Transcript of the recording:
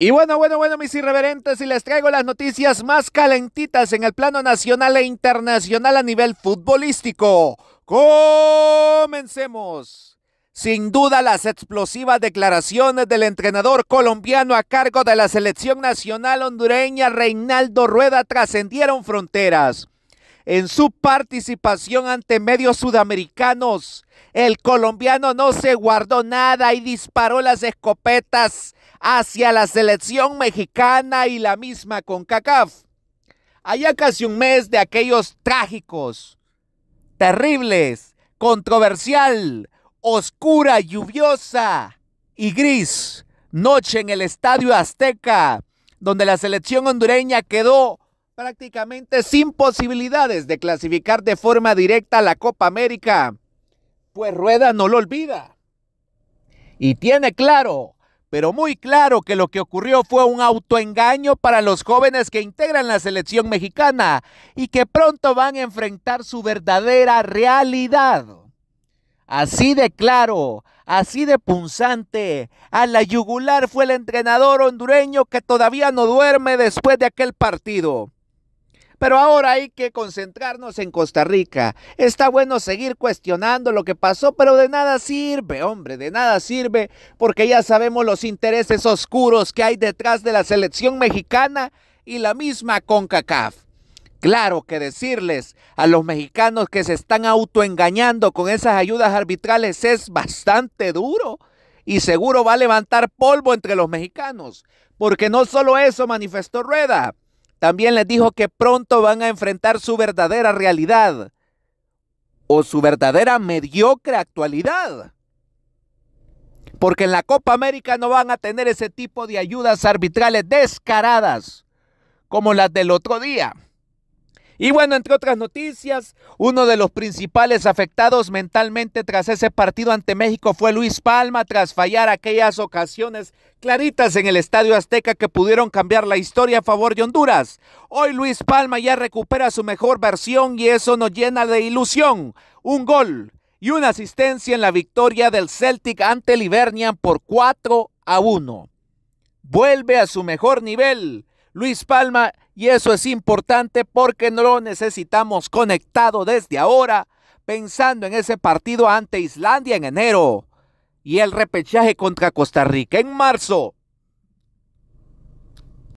Y bueno, bueno, bueno, mis irreverentes, y les traigo las noticias más calentitas en el plano nacional e internacional a nivel futbolístico. Comencemos. Sin duda, las explosivas declaraciones del entrenador colombiano a cargo de la selección nacional hondureña Reinaldo Rueda trascendieron fronteras. En su participación ante medios sudamericanos, el colombiano no se guardó nada y disparó las escopetas hacia la selección mexicana y la misma con CACAF. Allá casi un mes de aquellos trágicos, terribles, controversial, oscura, lluviosa y gris noche en el Estadio Azteca, donde la selección hondureña quedó prácticamente sin posibilidades de clasificar de forma directa a la Copa América. Pues Rueda no lo olvida. Y tiene claro, pero muy claro que lo que ocurrió fue un autoengaño para los jóvenes que integran la selección mexicana y que pronto van a enfrentar su verdadera realidad. Así de claro, así de punzante, a la yugular fue el entrenador hondureño que todavía no duerme después de aquel partido. Pero ahora hay que concentrarnos en Costa Rica. Está bueno seguir cuestionando lo que pasó, pero de nada sirve, hombre, de nada sirve, porque ya sabemos los intereses oscuros que hay detrás de la selección mexicana y la misma CONCACAF. Claro que decirles a los mexicanos que se están autoengañando con esas ayudas arbitrales es bastante duro y seguro va a levantar polvo entre los mexicanos, porque no solo eso manifestó Rueda, también les dijo que pronto van a enfrentar su verdadera realidad o su verdadera mediocre actualidad. Porque en la Copa América no van a tener ese tipo de ayudas arbitrales descaradas como las del otro día. Y bueno, entre otras noticias, uno de los principales afectados mentalmente tras ese partido ante México fue Luis Palma tras fallar aquellas ocasiones claritas en el Estadio Azteca que pudieron cambiar la historia a favor de Honduras. Hoy Luis Palma ya recupera su mejor versión y eso nos llena de ilusión. Un gol y una asistencia en la victoria del Celtic ante Livernian por 4 a 1. Vuelve a su mejor nivel. Luis Palma y eso es importante porque no lo necesitamos conectado desde ahora, pensando en ese partido ante Islandia en enero y el repechaje contra Costa Rica en marzo.